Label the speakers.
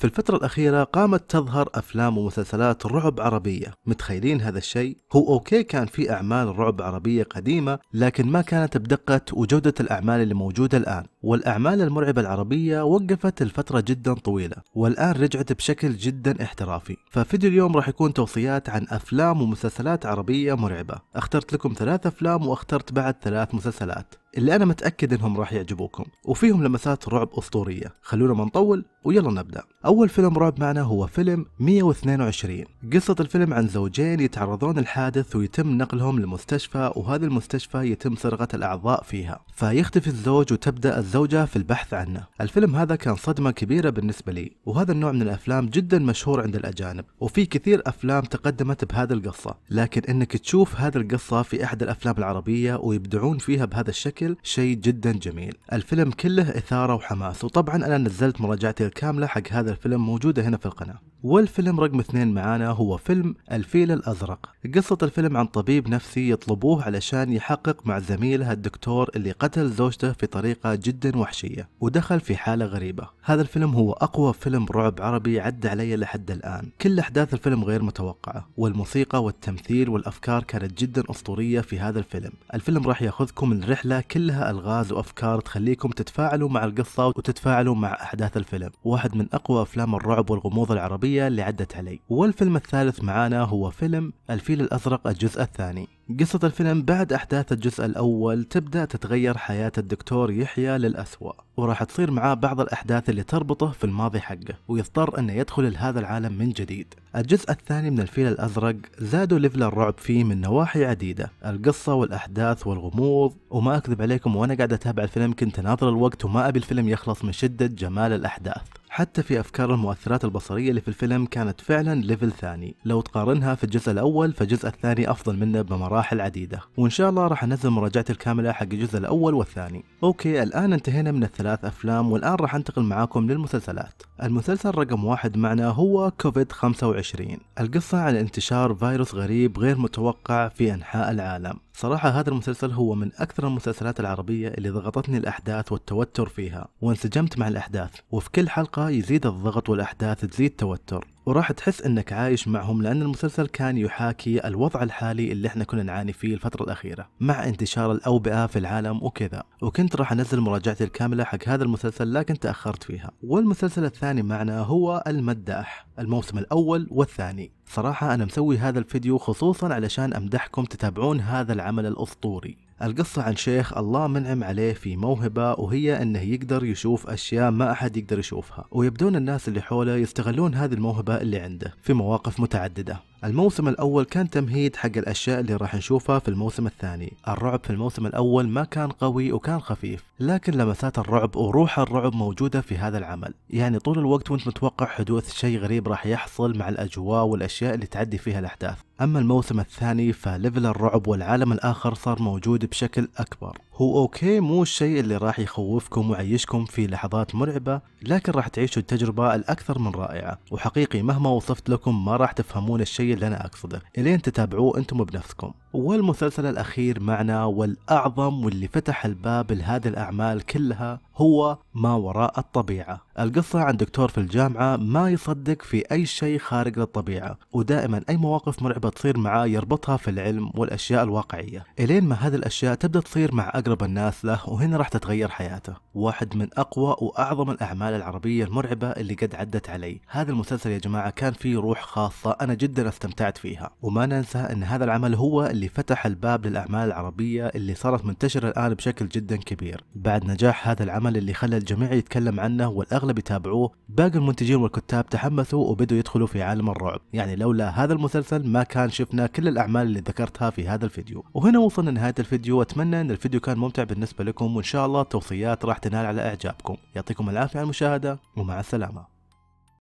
Speaker 1: في الفترة الأخيرة قامت تظهر أفلام ومسلسلات رعب عربية متخيلين هذا الشيء؟ هو أوكي كان في أعمال رعب عربية قديمة لكن ما كانت بدقة وجودة الأعمال اللي موجودة الآن والأعمال المرعبة العربية وقفت لفترة جدا طويلة والآن رجعت بشكل جدا احترافي ففيديو اليوم راح يكون توصيات عن أفلام ومسلسلات عربية مرعبة اخترت لكم ثلاث أفلام واخترت بعد ثلاث مسلسلات اللي أنا متأكد إنهم راح يعجبوكم وفيهم لمسات رعب أسطورية خلونا ما نطول ويلا نبدأ أول فيلم رعب معنا هو فيلم 122 قصة الفيلم عن زوجين يتعرضون لحادث ويتم نقلهم لمستشفى وهذا المستشفى يتم سرقة الأعضاء فيها فيختفي الزوج وتبدأ الزوجة في البحث عنه الفيلم هذا كان صدمة كبيرة بالنسبة لي وهذا النوع من الأفلام جدا مشهور عند الأجانب وفي كثير أفلام تقدمت بهذه القصة لكن أنك تشوف هذه القصة في أحد الأفلام العربية ويبدعون فيها بهذا الشكل شيء جدا جميل الفيلم كله إثارة وحماس وطبعا أنا نزلت مراجعتي الكاملة حق هذا الفيلم موجودة هنا في القناة والفيلم رقم اثنين معانا هو فيلم الفيل الأزرق قصة الفيلم عن طبيب نفسي يطلبوه علشان يحقق مع زميله الدكتور اللي قتل زوجته في طريقة جدا جدا وحشية ودخل في حالة غريبة هذا الفيلم هو أقوى فيلم رعب عربي عد علي لحد الآن كل أحداث الفيلم غير متوقعة والموسيقى والتمثيل والأفكار كانت جدا أسطورية في هذا الفيلم الفيلم راح ياخذكم الرحلة كلها ألغاز وأفكار تخليكم تتفاعلوا مع القصة وتتفاعلوا مع أحداث الفيلم واحد من أقوى أفلام الرعب والغموض العربية اللي عدت علي والفيلم الثالث معانا هو فيلم الفيل الأزرق الجزء الثاني قصة الفيلم بعد أحداث الجزء الأول تبدأ تتغير حياة الدكتور يحيى للأسوأ وراح تصير معاه بعض الأحداث اللي تربطه في الماضي حقه ويضطر أنه يدخل لهذا العالم من جديد الجزء الثاني من الفيل الأزرق زادوا ليفل الرعب فيه من نواحي عديدة القصة والأحداث والغموض وما أكذب عليكم وأنا قاعد أتابع الفيلم كنت أناظر الوقت وما أبي الفيلم يخلص من شدة جمال الأحداث حتى في أفكار المؤثرات البصرية اللي في الفيلم كانت فعلا ليفل ثاني لو تقارنها في الجزء الأول فالجزء الثاني أفضل منه بمراحل عديدة وإن شاء الله راح أنزل مراجعتي الكاملة حق الجزء الأول والثاني أوكي الآن انتهينا من الثلاث أفلام والآن راح أنتقل معاكم للمسلسلات المسلسل رقم واحد معنا هو كوفيد 25 القصة عن انتشار فيروس غريب غير متوقع في أنحاء العالم صراحة هذا المسلسل هو من أكثر المسلسلات العربية اللي ضغطتني الأحداث والتوتر فيها وانسجمت مع الأحداث وفي كل حلقة يزيد الضغط والأحداث تزيد توتر وراح تحس انك عايش معهم لان المسلسل كان يحاكي الوضع الحالي اللي احنا كنا نعاني فيه الفتره الاخيره مع انتشار الاوبئه في العالم وكذا وكنت راح انزل مراجعتي الكامله حق هذا المسلسل لكن تاخرت فيها والمسلسل الثاني معنا هو المداح الموسم الاول والثاني صراحة أنا مسوي هذا الفيديو خصوصا علشان أمدحكم تتابعون هذا العمل الأسطوري القصة عن شيخ الله منعم عليه في موهبة وهي انه يقدر يشوف اشياء ما احد يقدر يشوفها ويبدون الناس اللي حوله يستغلون هذه الموهبة اللي عنده في مواقف متعددة الموسم الأول كان تمهيد حق الأشياء اللي راح نشوفها في الموسم الثاني الرعب في الموسم الأول ما كان قوي وكان خفيف لكن لمسات الرعب وروح الرعب موجودة في هذا العمل يعني طول الوقت وانت متوقع حدوث شيء غريب راح يحصل مع الأجواء والأشياء اللي تعدي فيها الأحداث أما الموسم الثاني فليفل الرعب والعالم الآخر صار موجود بشكل أكبر هو أوكي مو الشيء اللي راح يخوفكم ويعيشكم في لحظات مرعبة لكن راح تعيشوا التجربة الأكثر من رائعة وحقيقي مهما وصفت لكم ما راح تفهمون الشيء الشيء اللي أنا أقصده إلين تتابعوه أنتم بنفسكم والمسلسل الأخير معنا والأعظم واللي فتح الباب لهذه الأعمال كلها هو ما وراء الطبيعة القصة عن دكتور في الجامعة ما يصدق في أي شيء خارج للطبيعة ودائما أي مواقف مرعبة تصير معاه يربطها في العلم والأشياء الواقعية إلين ما هذه الأشياء تبدأ تصير مع أقرب الناس له وهنا راح تتغير حياته واحد من أقوى وأعظم الأعمال العربية المرعبة اللي قد عدت علي هذا المسلسل يا جماعة كان فيه روح خاصة أنا جدا استمتعت فيها وما ننسى أن هذا العمل هو اللي فتح الباب للأعمال العربية اللي صارت منتشرة الآن بشكل جدا كبير بعد نجاح هذا العمل العمل اللي خلى الجميع يتكلم عنه والأغلب يتابعوه باقي المنتجين والكتاب تحمسوا وبدوا يدخلوا في عالم الرعب يعني لولا هذا المسلسل ما كان شفنا كل الأعمال اللي ذكرتها في هذا الفيديو وهنا وصلنا لنهاية الفيديو واتمنى أن الفيديو كان ممتع بالنسبة لكم وإن شاء الله التوصيات راح تنال على إعجابكم يعطيكم العافية على المشاهدة ومع السلامة